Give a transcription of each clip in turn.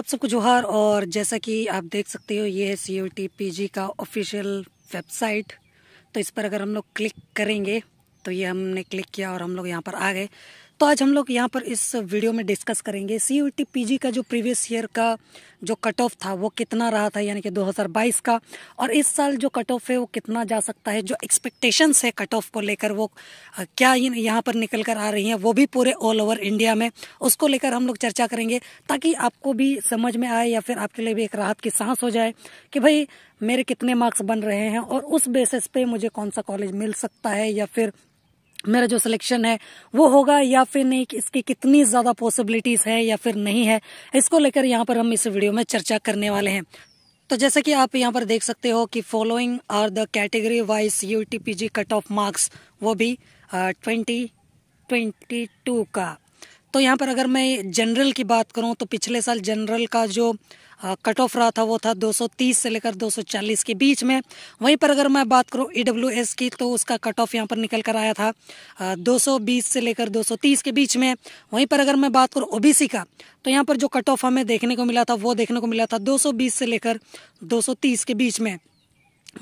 आप सबको जोहार और जैसा कि आप देख सकते हो ये है सी ओ टी पी जी का ऑफिशियल वेबसाइट तो इस पर अगर हम लोग क्लिक करेंगे तो ये हमने क्लिक किया और हम लोग यहाँ पर आ गए तो आज हम लोग यहाँ पर इस वीडियो में डिस्कस करेंगे सी यू पीजी का जो प्रीवियस ईयर का जो कट ऑफ था वो कितना रहा था यानी कि 2022 का और इस साल जो कट ऑफ है वो कितना जा सकता है जो एक्सपेक्टेशंस है कट ऑफ को लेकर वो क्या यहाँ पर निकल कर आ रही हैं वो भी पूरे ऑल ओवर इंडिया में उसको लेकर हम लोग चर्चा करेंगे ताकि आपको भी समझ में आए या फिर आपके लिए भी एक राहत की सांस हो जाए कि भाई मेरे कितने मार्क्स बन रहे हैं और उस बेसिस पे मुझे कौन सा कॉलेज मिल सकता है या फिर मेरा जो सिलेक्शन है वो होगा या फिर नहीं इसकी कितनी ज़्यादा पॉसिबिलिटीज़ है या फिर नहीं है इसको लेकर यहाँ पर हम इस वीडियो में चर्चा करने वाले हैं तो जैसे कि आप यहाँ पर देख सकते हो कि following are the category wise you cut off marks वो भी ट्वेंटी ट्वेंटी टू का तो यहाँ पर अगर मैं जनरल की बात करूँ तो पिछले साल जनरल का जो कट ऑफ रहा था वो था 230 से लेकर 240 के बीच में वहीं पर अगर मैं बात करूँ ई e की तो उसका कट ऑफ यहाँ पर निकल कर आया था 220 से लेकर 230 के बीच में वहीं पर अगर मैं बात करूँ ओबीसी का तो यहाँ पर जो कट ऑफ हमें देखने को मिला था वो देखने को मिला था 220 से लेकर 230 के बीच में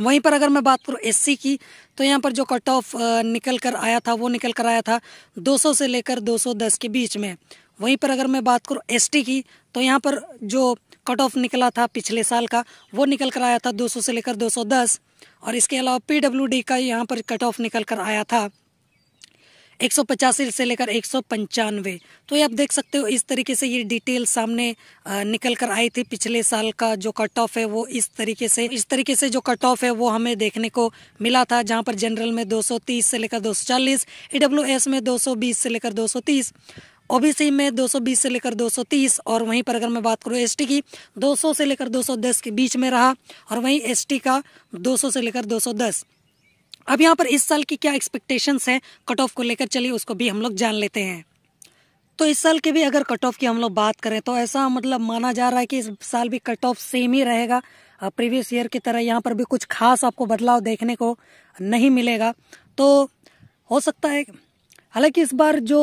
वहीं पर अगर मैं बात करूँ एससी की तो यहाँ पर जो कट ऑफ निकल कर आया था वो निकल कर आया था 200 से लेकर 210 के बीच में वहीं पर अगर मैं बात करूँ एसटी की तो यहाँ पर जो कट ऑफ निकला था पिछले साल का वो निकल कर आया था 200 से लेकर 210 और इसके अलावा पीडब्ल्यूडी का यहाँ पर कट ऑफ निकल कर आया था एक से लेकर एक तो ये आप देख सकते हो इस तरीके से ये डिटेल सामने निकल कर आई थी पिछले साल का जो कट ऑफ है वो इस तरीके से इस तरीके से जो कट ऑफ है वो हमें देखने को मिला था जहाँ पर जनरल में 230 से लेकर 240 सौ में 220 से लेकर 230 ओबीसी में 220 से लेकर 230 और वहीं पर अगर मैं बात करूँ एसटी की 200 से लेकर 210 के बीच में रहा और वहीं एसटी का 200 से लेकर 210 अब यहाँ पर इस साल की क्या एक्सपेक्टेशंस है कट ऑफ को लेकर चलिए उसको भी हम लोग जान लेते हैं तो इस साल के भी अगर कट ऑफ की हम लोग बात करें तो ऐसा मतलब माना जा रहा है कि इस साल भी कट ऑफ सेम ही रहेगा प्रीवियस ईयर की तरह यहाँ पर भी कुछ खास आपको बदलाव देखने को नहीं मिलेगा तो हो सकता है हालांकि इस बार जो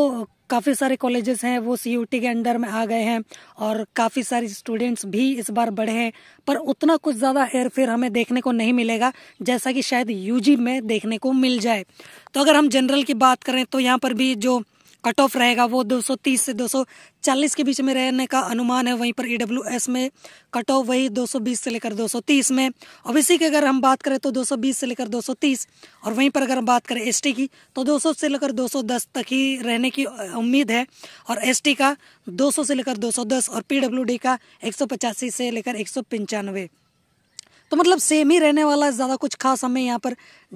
काफ़ी सारे कॉलेजेस हैं वो सी के अंडर में आ गए हैं और काफ़ी सारे स्टूडेंट्स भी इस बार बढ़े हैं पर उतना कुछ ज़्यादा हेरफेर हमें देखने को नहीं मिलेगा जैसा कि शायद यूजी में देखने को मिल जाए तो अगर हम जनरल की बात करें तो यहाँ पर भी जो कट ऑफ रहेगा वो 230 से 240 के बीच में रहने का अनुमान है वहीं पर ई में कट ऑफ वही 220 से लेकर 230 में और इसी की अगर हम बात करें तो 220 से लेकर 230 और वहीं पर अगर हम बात करें एस की तो 200 से लेकर 210 तक ही रहने की उम्मीद है और एस का 200 से लेकर 210 और पी का एक से लेकर एक तो मतलब सेम ही रहने वाला है ज़्यादा कुछ खास हमें यहाँ पर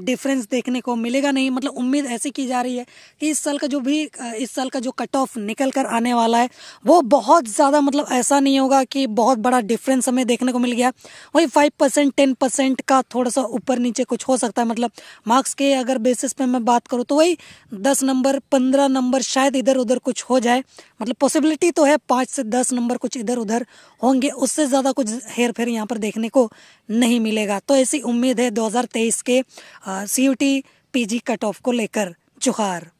डिफरेंस देखने को मिलेगा नहीं मतलब उम्मीद ऐसी की जा रही है कि इस साल का जो भी इस साल का जो कट ऑफ निकल कर आने वाला है वो बहुत ज़्यादा मतलब ऐसा नहीं होगा कि बहुत बड़ा डिफरेंस हमें देखने को मिल गया वही फाइव परसेंट टेन परसेंट का थोड़ा सा ऊपर नीचे कुछ हो सकता है मतलब मार्क्स के अगर बेसिस पर मैं बात करूँ तो वही दस नंबर पंद्रह नंबर शायद इधर उधर कुछ हो जाए मतलब पॉसिबिलिटी तो है पाँच से दस नंबर कुछ इधर उधर होंगे उससे ज़्यादा कुछ हेर फेर यहाँ पर देखने को नहीं मिलेगा तो ऐसी उम्मीद है 2023 के C U T P G cut off को लेकर जुहार